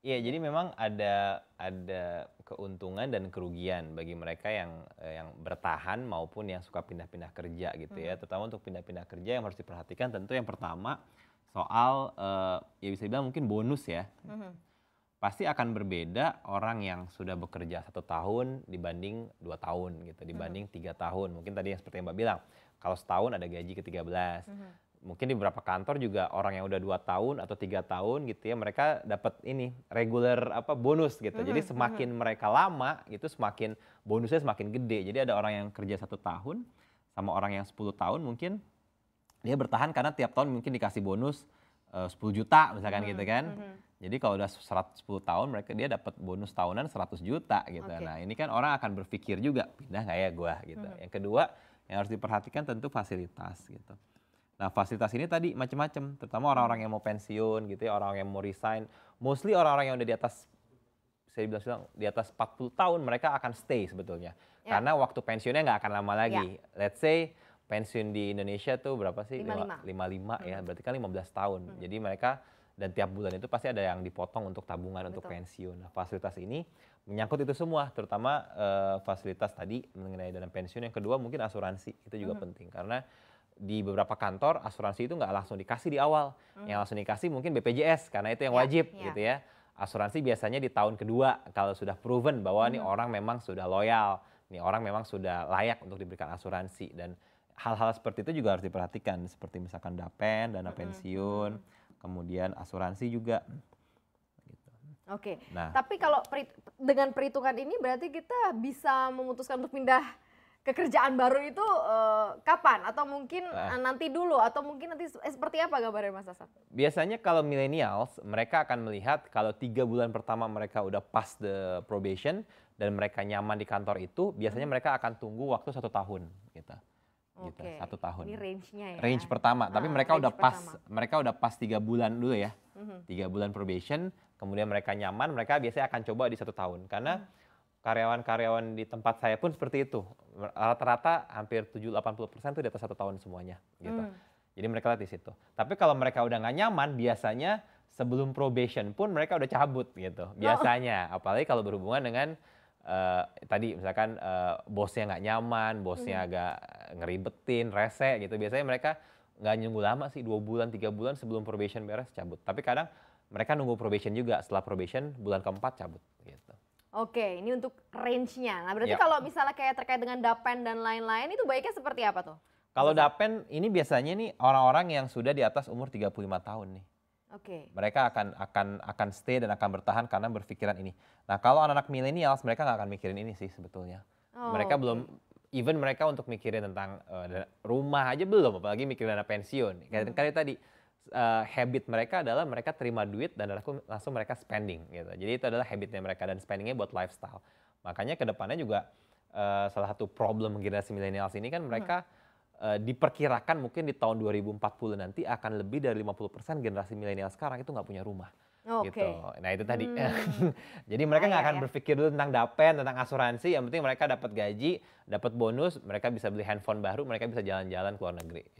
Iya, jadi memang ada ada keuntungan dan kerugian bagi mereka yang eh, yang bertahan maupun yang suka pindah-pindah kerja gitu ya. Hmm. Terutama untuk pindah-pindah kerja yang harus diperhatikan tentu yang pertama soal uh, ya bisa dibilang mungkin bonus ya. Hmm. Pasti akan berbeda orang yang sudah bekerja satu tahun dibanding dua tahun gitu, dibanding hmm. tiga tahun. Mungkin tadi yang seperti yang Mbak bilang, kalau setahun ada gaji ke-13. Hmm mungkin di beberapa kantor juga orang yang udah dua tahun atau tiga tahun gitu ya mereka dapat ini regular apa bonus gitu mm jadi semakin mm mereka lama gitu semakin bonusnya semakin gede jadi ada orang yang kerja satu tahun sama orang yang sepuluh tahun mungkin dia bertahan karena tiap tahun mungkin dikasih bonus eh, sepuluh juta misalkan mm gitu kan mm jadi kalau udah 110 tahun mereka dia dapat bonus tahunan 100 juta gitu okay. nah ini kan orang akan berpikir juga pindah nggak ya gue gitu mm yang kedua yang harus diperhatikan tentu fasilitas gitu Nah, fasilitas ini tadi macam-macam, terutama orang-orang yang mau pensiun gitu ya, orang orang yang mau resign. Mostly orang-orang yang udah di atas saya bilang di atas 40 tahun mereka akan stay sebetulnya. Yeah. Karena waktu pensiunnya nggak akan lama lagi. Yeah. Let's say pensiun di Indonesia tuh berapa sih? 55, 55 hmm. ya, berarti kan 15 tahun. Hmm. Jadi mereka dan tiap bulan itu pasti ada yang dipotong untuk tabungan Betul. untuk pensiun. Nah, fasilitas ini menyangkut itu semua, terutama uh, fasilitas tadi mengenai dana pensiun. Yang kedua mungkin asuransi itu juga hmm. penting karena di beberapa kantor asuransi itu nggak langsung dikasih di awal. Hmm. Yang langsung dikasih mungkin BPJS karena itu yang ya, wajib yeah. gitu ya. Asuransi biasanya di tahun kedua kalau sudah proven bahwa hmm. nih orang memang sudah loyal, nih orang memang sudah layak untuk diberikan asuransi dan hal-hal seperti itu juga harus diperhatikan seperti misalkan dapen, dana hmm, pensiun, hmm. kemudian asuransi juga. Oke. Okay. Nah, tapi kalau peri dengan perhitungan ini berarti kita bisa memutuskan untuk pindah Kekerjaan baru itu uh, kapan atau mungkin nah. Eh, nanti dulu atau mungkin nanti eh, seperti apa gambarnya Mas Asaf? Biasanya kalau millennials mereka akan melihat kalau tiga bulan pertama mereka udah pass the probation dan mereka nyaman di kantor itu biasanya hmm. mereka akan tunggu waktu satu tahun gitu. Gitu, okay. satu tahun. Ini range-nya ya. Range pertama, tapi ah, mereka udah pas, mereka udah pas tiga bulan dulu ya, mm -hmm. tiga bulan probation, kemudian mereka nyaman, mereka biasanya akan coba di satu tahun karena mm karyawan-karyawan di tempat saya pun seperti itu. Rata-rata hampir 70 80 itu di atas satu tahun semuanya gitu. Hmm. Jadi mereka lihat di situ. Tapi kalau mereka udah nggak nyaman, biasanya sebelum probation pun mereka udah cabut gitu. Oh. Biasanya, oh. apalagi kalau berhubungan dengan uh, tadi misalkan uh, bosnya nggak nyaman, bosnya hmm. agak ngeribetin, rese gitu. Biasanya mereka nggak nunggu lama sih, dua bulan, tiga bulan sebelum probation beres cabut. Tapi kadang mereka nunggu probation juga, setelah probation bulan keempat cabut. Gitu. Oke, ini untuk range-nya. Nah, berarti ya. kalau misalnya kayak terkait dengan dapen dan lain-lain itu baiknya seperti apa tuh? Kalau dapen ini biasanya nih orang-orang yang sudah di atas umur 35 tahun nih. Oke. Okay. Mereka akan akan akan stay dan akan bertahan karena berpikiran ini. Nah, kalau anak-anak milenial mereka nggak akan mikirin ini sih sebetulnya. Oh, mereka okay. belum even mereka untuk mikirin tentang uh, rumah aja belum apalagi mikirin dana pensiun. Kayak hmm. Kan tadi uh, habit mereka adalah mereka terima duit dan langsung, mereka spending gitu. Jadi itu adalah habitnya mereka dan spendingnya buat lifestyle. Makanya kedepannya juga uh, salah satu problem generasi milenial ini kan mereka hmm. Eh, diperkirakan mungkin di tahun 2040 nanti akan lebih dari 50% generasi milenial sekarang itu nggak punya rumah. Okay. gitu. Nah itu tadi. Hmm. Jadi mereka ah, nggak ya, akan ya. berpikir dulu tentang dapen, tentang asuransi. Yang penting mereka dapat gaji, dapat bonus, mereka bisa beli handphone baru, mereka bisa jalan-jalan ke luar negeri.